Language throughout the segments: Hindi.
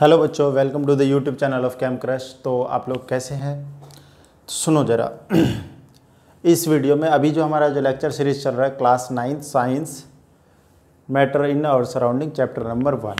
हेलो बच्चों welcome to the YouTube channel of कैम क्रश तो आप लोग कैसे हैं तो सुनो ज़रा इस वीडियो में अभी जो हमारा जो लेक्चर सीरीज़ चल रहा है class ninth science matter in our surrounding chapter number one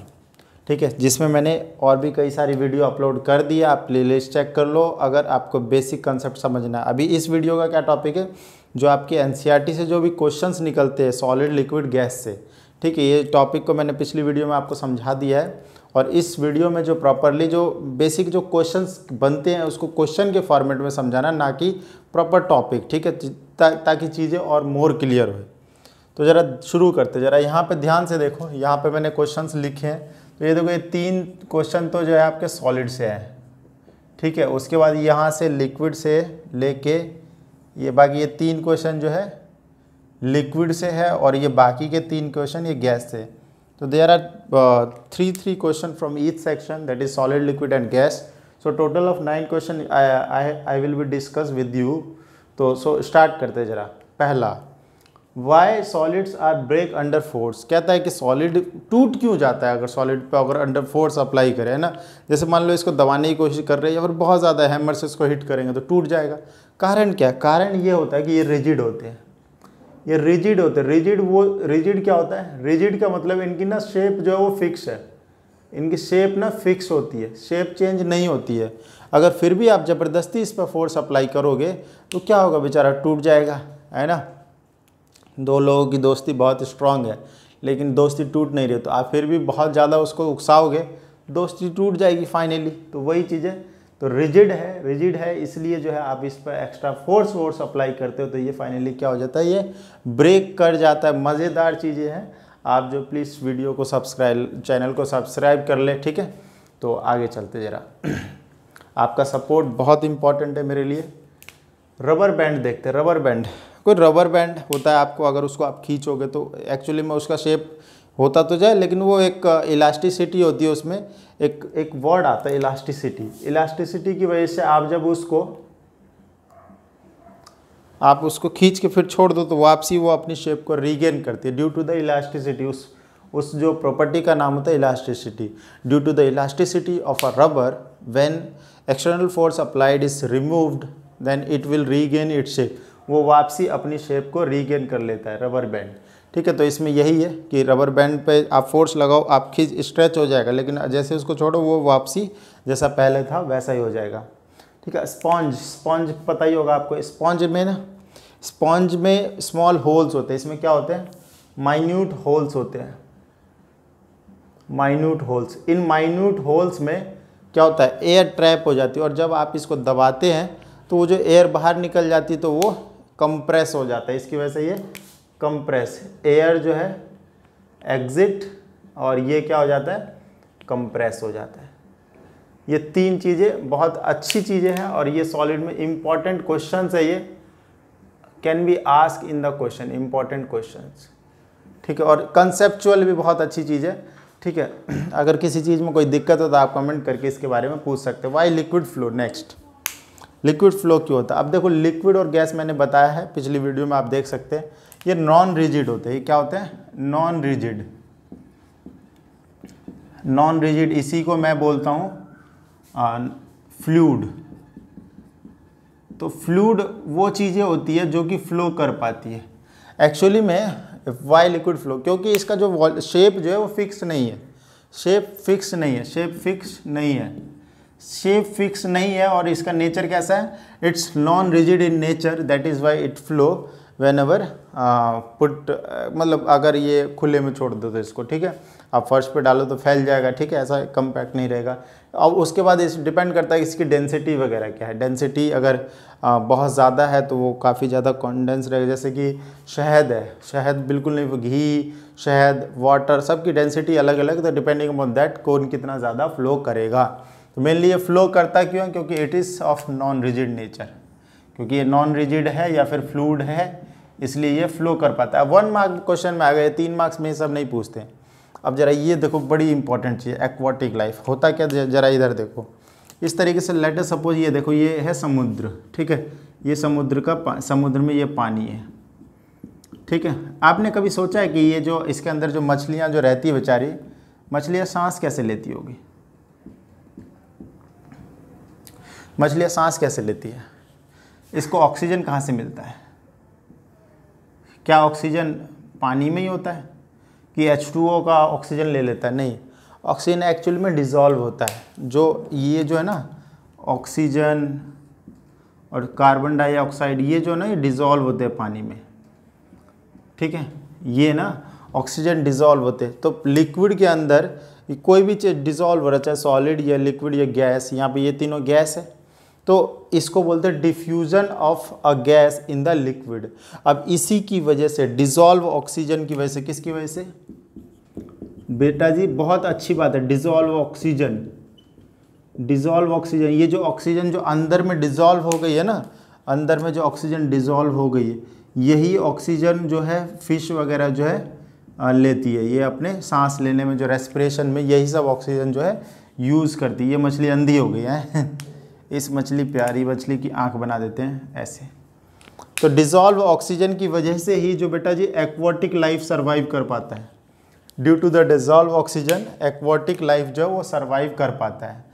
ठीक है जिसमें मैंने और भी कई सारी वीडियो अपलोड कर दी है आप प्ले लिस्ट चेक कर लो अगर आपको बेसिक कंसेप्ट समझना है अभी इस वीडियो का क्या टॉपिक है जो आपके एन e से जो भी क्वेश्चन निकलते हैं सॉलिड लिक्विड गैस से ठीक है ये टॉपिक को मैंने पिछली वीडियो में आपको समझा दिया है और इस वीडियो में जो प्रॉपरली जो बेसिक जो क्वेश्चंस बनते हैं उसको क्वेश्चन के फॉर्मेट में समझाना ना कि प्रॉपर टॉपिक ठीक है ता, ताकि चीज़ें और मोर क्लियर हो तो ज़रा शुरू करते ज़रा यहाँ पर ध्यान से देखो यहाँ पर मैंने क्वेश्चन लिखे हैं तो ये देखो ये तीन क्वेश्चन तो जो है आपके सॉलिड से हैं ठीक है उसके बाद यहाँ से लिक्विड से लेके ये बाकी ये तीन क्वेश्चन जो है लिक्विड से है और ये बाकी के तीन क्वेश्चन ये गैस से है तो there are three three question from each section that is solid liquid and gas so total of nine question I will be discuss with you तो सो स्टार्ट करते जरा पहला why solids are break under force कहता है कि सॉलिड टूट क्यों जाता है अगर सॉलिड पे अगर अंडर फोर्स अप्लाई करें है ना जैसे मान लो इसको दबाने की कोशिश कर रहे हैं या फिर बहुत ज़्यादा हैमर से इसको हिट करेंगे तो टूट जाएगा कारण क्या कारण ये होता है कि ये रिजिड होते हैं ये रिजिड होते हैं रिजिड वो रिजिड क्या होता है रिजिड का मतलब इनकी ना शेप जो है वो फिक्स है इनकी शेप ना फिक्स होती है शेप चेंज नहीं होती है अगर फिर भी आप ज़बरदस्ती इस पर फोर्स अप्लाई करोगे तो क्या होगा बेचारा टूट जाएगा है ना दो लोगों की दोस्ती बहुत स्ट्रांग है लेकिन दोस्ती टूट नहीं रही तो आप फिर भी बहुत ज़्यादा उसको उकसाओगे दोस्ती टूट जाएगी फाइनली तो वही चीज़ें तो रिजिड है रिजिड है इसलिए जो है आप इस पर एक्स्ट्रा फोर्स वोर्स अप्लाई करते हो तो ये फाइनली क्या हो जाता है ये ब्रेक कर जाता है मज़ेदार चीज़ें हैं आप जो प्लीज़ वीडियो को सब्सक्राइब चैनल को सब्सक्राइब कर ले ठीक है तो आगे चलते ज़रा आपका सपोर्ट बहुत इंपॉर्टेंट है मेरे लिए रबर बैंड देखते हैं रबर बैंड कोई रबर बैंड होता है आपको अगर उसको आप खींचोगे तो एक्चुअली में उसका शेप होता तो जाए लेकिन वो एक इलास्टिसिटी होती है उसमें एक एक वर्ड आता है इलास्टिसिटी इलास्टिसिटी की वजह से आप जब उसको आप उसको खींच के फिर छोड़ दो तो वापसी वो अपनी शेप को रीगेन करती है ड्यू टू द इलास्टिसिटी उस उस जो प्रॉपर्टी का नाम होता है elasticity due to the elasticity of a rubber when external force applied is removed then it will regain it shape वो वापसी अपनी शेप को रीगेन कर लेता है रबर बैंड ठीक है तो इसमें यही है कि रबर बैंड पे आप फोर्स लगाओ आप खींच स्ट्रेच हो जाएगा लेकिन जैसे उसको छोड़ो वो वापसी जैसा पहले था वैसा ही हो जाएगा ठीक है स्पॉन्ज स्पॉन्ज पता ही होगा आपको स्पॉन्ज में ना स्पॉन्ज में स्मॉल होल्स होते हैं इसमें क्या होते हैं माइन्यूट होल्स होते हैं minute holes in minute holes में क्या होता है एयर ट्रैप हो जाती है और जब आप इसको दबाते हैं तो वो जो एयर बाहर निकल जाती है तो वो कंप्रेस हो जाता है इसकी वजह से ये कंप्रेस एयर जो है एग्जिट और ये क्या हो जाता है कंप्रेस हो जाता है ये तीन चीज़ें बहुत अच्छी चीज़ें हैं और ये सॉलिड में इम्पॉर्टेंट क्वेश्चन है ये can be ask in the question important question ठीक है और कंसेप्चुअल भी बहुत अच्छी चीज़ है ठीक है अगर किसी चीज़ में कोई दिक्कत हो तो आप कमेंट करके इसके बारे में पूछ सकते हैं why liquid flow next liquid flow क्यों होता है अब देखो लिक्विड और गैस मैंने बताया है पिछली वीडियो में आप देख सकते हैं ये नॉन रिजिड होते हैं क्या होते हैं नॉन रिजिड नॉन रिजिड इसी को मैं बोलता हूँ फ्लूड तो फ्लूड वो चीज़ें होती है जो कि फ्लो कर पाती है एक्चुअली में वाई लिक्विड फ्लो क्योंकि इसका जो शेप जो है वो फिक्स नहीं है शेप फिक्स नहीं है शेप फिक्स नहीं है शेप फिक्स नहीं है और इसका नेचर कैसा है it's non rigid in nature that is why it flow whenever put मतलब अगर ये खुले में छोड़ दो तो इसको ठीक है आप फर्श पे डालो तो फैल जाएगा ठीक है ऐसा कम्पैक्ट नहीं रहेगा अब उसके बाद इस डिपेंड करता है इसकी डेंसिटी वगैरह क्या है डेंसिटी अगर आ, बहुत ज़्यादा है तो वो काफ़ी ज़्यादा कॉन्डेंस रहेगा जैसे कि शहद है शहद बिल्कुल नहीं घी शहद वाटर सबकी डेंसिटी अलग अलग तो डिपेंडिंग अपॉन दैट कौन कितना ज़्यादा फ्लो करेगा तो मेनली ये फ्लो करता क्यों क्योंकि it is of non rigid nature क्योंकि ये नॉन रिजिड है या फिर फ्लूड है इसलिए ये फ्लो कर पाता है वन मार्क क्वेश्चन में आ गए तीन मार्क्स में ये सब नहीं पूछते अब जरा ये देखो बड़ी इंपॉर्टेंट चीज़ एक्वाटिक लाइफ होता क्या जरा इधर देखो इस तरीके से लेटर सपोज ये देखो ये है समुद्र ठीक है ये समुद्र का समुद्र में ये पानी है ठीक है आपने कभी सोचा है कि ये जो इसके अंदर जो मछलियाँ जो रहती है बेचारी मछलियाँ सांस कैसे लेती होगी मछलियाँ सांस कैसे लेती है इसको ऑक्सीजन कहाँ से मिलता है क्या ऑक्सीजन पानी में ही होता है कि H2O का ऑक्सीजन ले लेता है नहीं ऑक्सीजन एक्चुअली में डिज़ोल्व होता है जो ये जो है ना ऑक्सीजन और कार्बन डाइऑक्साइड ये जो है ना ये डिज़ोल्व होते हैं पानी में ठीक है ये ना ऑक्सीजन डिज़ोल्व होते हैं तो लिक्विड के अंदर कोई भी चीज़ डिज़ोल्व हो रहा है चाहे सॉलिड या लिक्विड या गैस यहाँ पे ये तीनों गैस है तो इसको बोलते हैं diffusion of a gas in the liquid अब इसी की वजह से डिजोल्व ऑक्सीजन की वजह से किसकी वजह से बेटा जी बहुत अच्छी बात है डिजोल्व ऑक्सीजन डिजोल्व ऑक्सीजन ये जो ऑक्सीजन जो अंदर में डिजोल्व हो गई है ना अंदर में जो ऑक्सीजन डिजोल्व हो गई है यही ऑक्सीजन जो है फिश वगैरह जो है लेती है ये अपने सांस लेने में जो रेस्पिरेशन में यही सब ऑक्सीजन जो है यूज़ करती है ये मछली अंधी हो गई है इस मछली प्यारी मछली की आँख बना देते हैं ऐसे तो डिज़ोल्व ऑक्सीजन की वजह से ही जो बेटा जी एक्वाटिक लाइफ सर्वाइव कर पाता है due to the dissolve oxygen aquatic life जो है वो सर्वाइव कर पाता है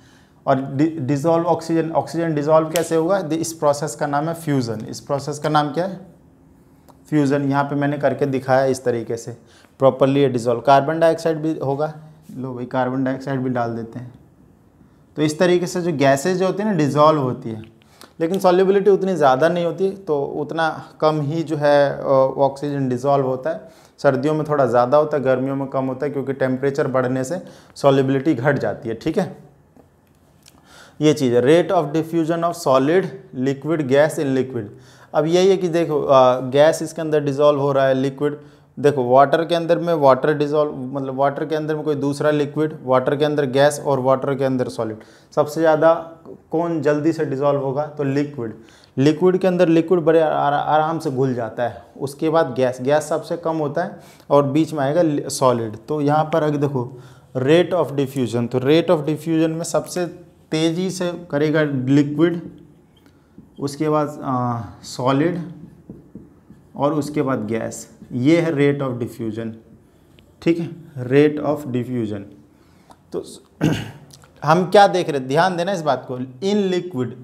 और डिज़ोल्व ऑक्सीजन ऑक्सीजन डिज़ोल्व कैसे होगा इस प्रोसेस का नाम है फ्यूज़न इस प्रोसेस का नाम क्या है फ्यूज़न यहाँ पे मैंने करके दिखाया इस तरीके से प्रॉपरली ये डिज़ोल्व कार्बन डाइऑक्साइड भी होगा लो भाई कार्बन डाइऑक्साइड भी डाल देते हैं तो इस तरीके से जो गैसेज जो होती है ना डिज़ोल्व होती है लेकिन सॉल्युबिलिटी उतनी ज़्यादा नहीं होती तो उतना कम ही जो है ऑक्सीजन डिज़ोल्व होता है सर्दियों में थोड़ा ज़्यादा होता है गर्मियों में कम होता है क्योंकि टेम्परेचर बढ़ने से सॉल्युबिलिटी घट जाती है ठीक है ये चीज़ है rate of diffusion of solid liquid gas in liquid अब यही है कि देखो गैस इसके अंदर डिज़ोल्व हो रहा है लिक्विड देखो वाटर के अंदर में वाटर डिजोल्व मतलब वाटर के अंदर में कोई दूसरा लिक्विड वाटर के अंदर गैस और वाटर के अंदर सॉलिड सबसे ज़्यादा कौन जल्दी से डिजोल्व होगा तो लिक्विड लिक्विड के अंदर लिक्विड बड़े आराम से घुल जाता है उसके बाद गैस गैस सबसे कम होता है और बीच में आएगा सॉलिड तो यहाँ पर अगर देखो रेट ऑफ डिफ्यूज़न तो रेट ऑफ डिफ्यूज़न में सबसे तेज़ी से करेगा लिक्विड उसके बाद सॉलिड और उसके बाद गैस ये है रेट ऑफ डिफ्यूज़न ठीक है रेट ऑफ डिफ्यूज़न तो हम क्या देख रहे हैं ध्यान देना इस बात को इन लिक्विड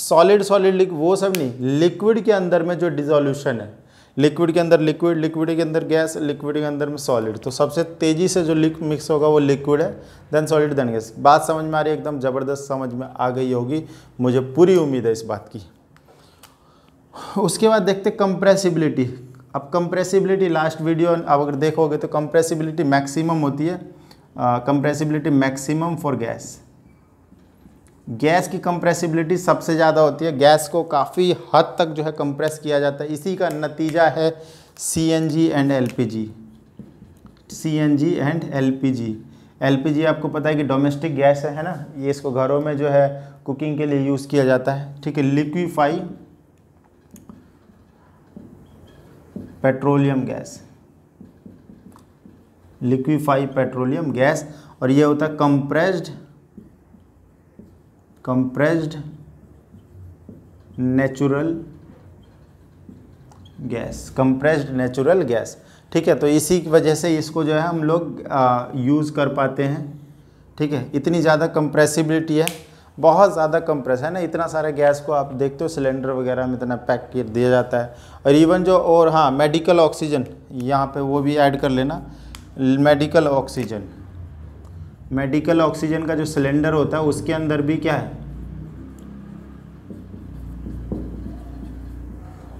सॉलिड सॉलिड लिक वो सब नहीं लिक्विड के अंदर में जो डिजोल्यूशन है लिक्विड के अंदर लिक्विड लिक्विड के अंदर गैस लिक्विड के अंदर में सॉलिड तो सबसे तेज़ी से जो लिक मिक्स होगा वो लिक्विड है देन सॉलिड देन गैस बात समझ में आ रही है एकदम ज़बरदस्त समझ में आ गई होगी मुझे पूरी उम्मीद है इस बात की उसके बाद देखते कंप्रेसिबिलिटी अब कंप्रेसिबिलिटी लास्ट वीडियो अब अगर देखोगे तो कंप्रेसिबिलिटी मैक्सिमम होती है compressibility maximum for gas gas की कंप्रेसिबिलिटी सबसे ज़्यादा होती है गैस को काफ़ी हद तक जो है कंप्रेस किया जाता है इसी का नतीजा है C N G and L P G C N G and L P G L P G आपको पता है कि डोमेस्टिक गैस है ना ये इसको घरों में जो है कुकिंग के लिए यूज़ किया जाता है ठीक है liquefied petroleum gas liquefied petroleum gas और ये होता है compressed compressed natural gas compressed natural gas ठीक है तो इसी की वजह से इसको जो है हम लोग यूज़ कर पाते हैं ठीक है इतनी ज़्यादा कंप्रेसिबिलिटी है बहुत ज़्यादा कंप्रेस है ना इतना सारा गैस को आप देखते हो सिलेंडर वगैरह में इतना पैक कर दिया जाता है और इवन जो और हाँ मेडिकल ऑक्सीजन यहाँ पे वो भी ऐड कर लेना मेडिकल ऑक्सीजन मेडिकल ऑक्सीजन का जो सिलेंडर होता है उसके अंदर भी क्या है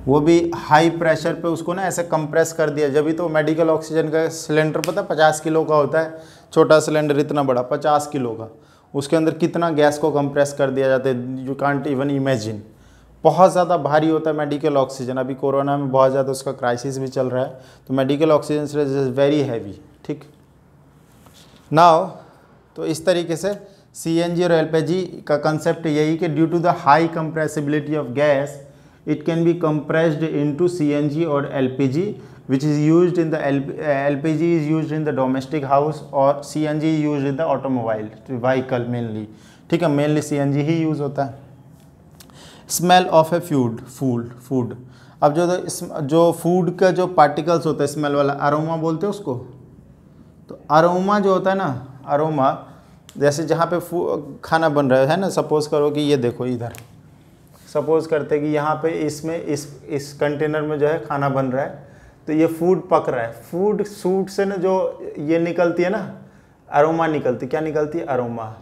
वो भी हाई प्रेशर पे उसको ना ऐसे कंप्रेस कर दिया जब भी तो मेडिकल ऑक्सीजन का सिलेंडर पता पचास किलो का होता है छोटा सिलेंडर इतना बड़ा पचास किलो का उसके अंदर कितना गैस को कंप्रेस कर दिया जाता है यू कांट इवन इमेजिन बहुत ज़्यादा भारी होता है मेडिकल ऑक्सीजन अभी कोरोना में बहुत ज़्यादा उसका क्राइसिस भी चल रहा है तो medical oxygen is very heavy ठीक नाव तो इस तरीके से सी एन जी और एल पी जी का कंसेप्ट यही कि due to the high compressibility of gas it can be compressed into जी और जी which is used in the LPG is used in the domestic house or CNG is used in the automobile vehicle mainly ठीक है mainly CNG ही use होता है Smell of a food, food, food. अब जो जो food का जो particles होता है smell वाला aroma बोलते हैं उसको तो aroma जो होता है ना aroma जैसे जहाँ पे खाना बन रहा है ना सपोज़ करो कि ये देखो इधर सपोज़ करते हैं कि यहाँ पे इसमें इस इस कंटेनर में जो है खाना बन रहा है तो ये फूड पक रहा है फूड सूट से ना जो ये निकलती है ना अरोमा निकलती क्या निकलती है अरोमा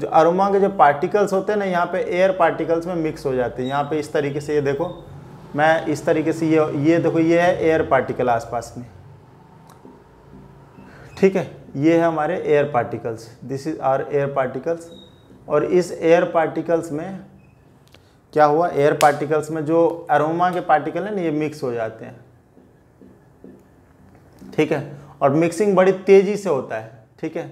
जो अरोमा के जो पार्टिकल्स होते हैं ना यहाँ पे एयर पार्टिकल्स में मिक्स हो जाते हैं यहाँ पे इस तरीके से ये देखो मैं इस तरीके से ये ये देखो ये है एयर पार्टिकल आसपास में ठीक है ये है हमारे air particles this is our air particles और इस एयर पार्टिकल्स में क्या हुआ एयर पार्टिकल्स में जो अरोमा के पार्टिकल हैं ना ये मिक्स हो जाते हैं ठीक है और मिक्सिंग बड़ी तेज़ी से होता है ठीक है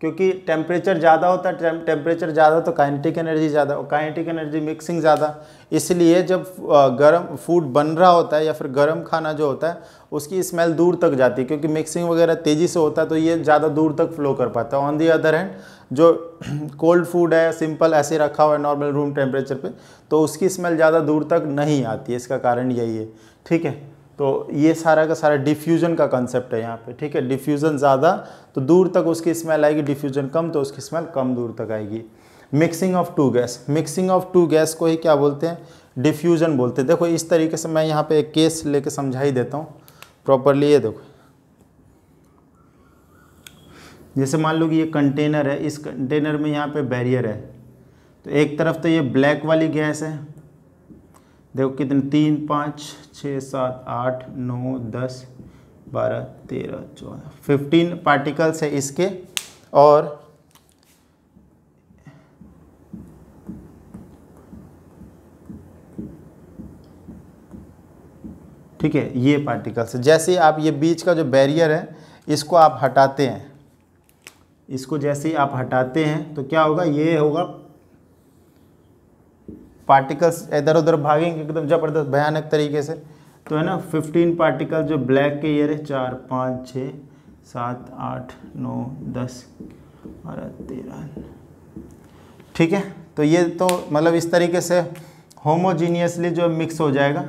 क्योंकि टेम्परेचर ज़्यादा होता है टेम्परेचर ज़्यादा तो काइनेटिक एनर्जी ज़्यादा और काइनेटिक एनर्जी मिक्सिंग ज़्यादा इसलिए जब गर्म फूड बन रहा होता है या फिर गर्म खाना जो होता है उसकी स्मेल दूर तक जाती है क्योंकि मिक्सिंग वगैरह तेज़ी से होता है तो ये ज़्यादा दूर तक फ्लो कर पाता है ऑन दी अदर हैंड जो कोल्ड फूड है सिंपल ऐसे रखा हुआ है नॉर्मल रूम टेम्परेचर पर तो उसकी स्मेल ज़्यादा दूर तक नहीं आती है इसका कारण यही है ठीक है तो ये सारा का सारा डिफ्यूज़न का कंसेप्ट है यहाँ पे ठीक है डिफ्यूज़न ज़्यादा तो दूर तक उसकी स्मेल आएगी डिफ्यूज़न कम तो उसकी स्मेल कम दूर तक आएगी mixing of two gas mixing of two gas को ही क्या बोलते हैं डिफ्यूज़न बोलते हैं देखो इस तरीके से मैं यहाँ पे एक केस लेके समझा ही देता हूँ प्रॉपरली ये देखो जैसे मान लो कि ये कंटेनर है इस कंटेनर में यहाँ पे बैरियर है तो एक तरफ तो ये ब्लैक वाली गैस है देखो कितने तीन पाँच छः सात आठ नौ दस बारह तेरह चौदह फिफ्टीन पार्टिकल्स है इसके और ठीक है ये पार्टिकल्स जैसे आप ये बीच का जो बैरियर है इसको आप हटाते हैं इसको जैसे ही आप हटाते हैं तो क्या होगा ये होगा पार्टिकल्स इधर उधर भागेंगे एकदम ज़बरदस्त भयानक तरीके से तो है ना फिफ्टीन पार्टिकल जो ब्लैक के ईयर है चार पाँच छः सात आठ नौ दस बारह तेरह ठीक है तो ये तो मतलब इस तरीके से होमोजीनियसली जो मिक्स हो जाएगा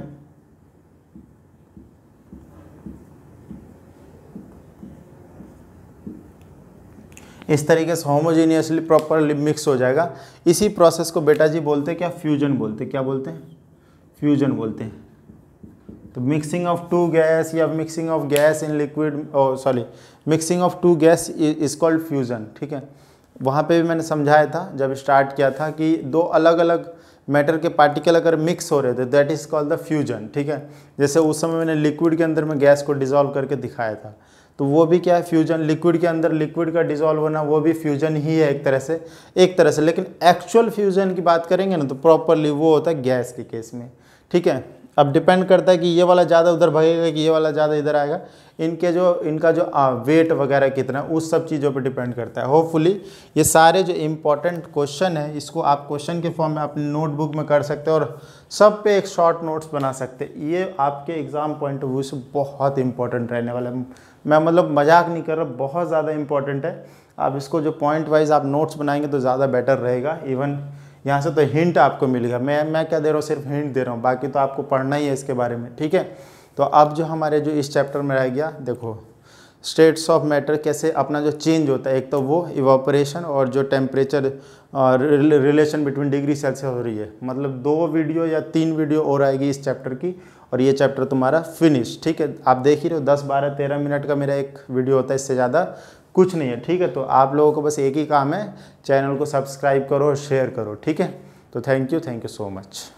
इस तरीके से होमोजीनियसली प्रॉपरली मिक्स हो जाएगा इसी प्रोसेस को बेटा जी बोलते हैं क्या फ्यूजन बोलते क्या बोलते हैं फ्यूजन बोलते हैं तो मिक्सिंग ऑफ टू गैस या mixing of gas in liquid sorry mixing of two gas is called fusion ठीक है वहाँ पे भी मैंने समझाया था जब स्टार्ट किया था कि दो अलग अलग मैटर के पार्टिकल अगर मिक्स हो रहे थे that is called the fusion ठीक है जैसे उस समय मैंने लिक्विड के अंदर में गैस को डिजोल्व करके दिखाया था तो वो भी क्या है फ्यूजन लिक्विड के अंदर लिक्विड का डिजोल्व होना वो भी फ्यूजन ही है एक तरह से एक तरह से लेकिन एक्चुअल फ्यूजन की बात करेंगे ना तो प्रॉपरली वो होता है गैस के केस में ठीक है अब डिपेंड करता है कि ये वाला ज़्यादा उधर भागेगा कि ये वाला ज़्यादा इधर आएगा इनके जो इनका जो वेट वगैरह कितना उस सब चीज़ों पर डिपेंड करता है होपफुली ये सारे जो इंपॉर्टेंट क्वेश्चन है इसको आप क्वेश्चन के फॉर्म में अपने नोटबुक में कर सकते हैं और सब पे एक शॉर्ट नोट्स बना सकते हैं ये आपके एग्ज़ाम पॉइंट ऑफ व्यू से बहुत इंपॉर्टेंट रहने वाला है मैं मतलब मजाक नहीं कर रहा बहुत ज़्यादा इंपॉर्टेंट है आप इसको जो पॉइंट वाइज आप नोट्स बनाएंगे तो ज़्यादा बेटर रहेगा इवन यहाँ से तो हिंट आपको मिलेगा मैं मैं क्या दे रहा हूँ सिर्फ हिंट दे रहा हूँ बाकी तो आपको पढ़ना ही है इसके बारे में ठीक है तो अब जो हमारे जो इस चैप्टर में रह गया देखो स्टेट्स ऑफ मैटर कैसे अपना जो चेंज होता है एक तो वो इवापोरेशन और जो temperature relation between degree Celsius हो रही है मतलब दो वीडियो या तीन वीडियो और आएगी इस चैप्टर की और ये चैप्टर तुम्हारा फिनिश ठीक है आप देख ही रहे हो दस बारह तेरह मिनट का मेरा एक वीडियो होता है इससे ज़्यादा कुछ नहीं है ठीक है तो आप लोगों को बस एक ही काम है चैनल को सब्सक्राइब करो और शेयर करो ठीक है तो thank you thank you so much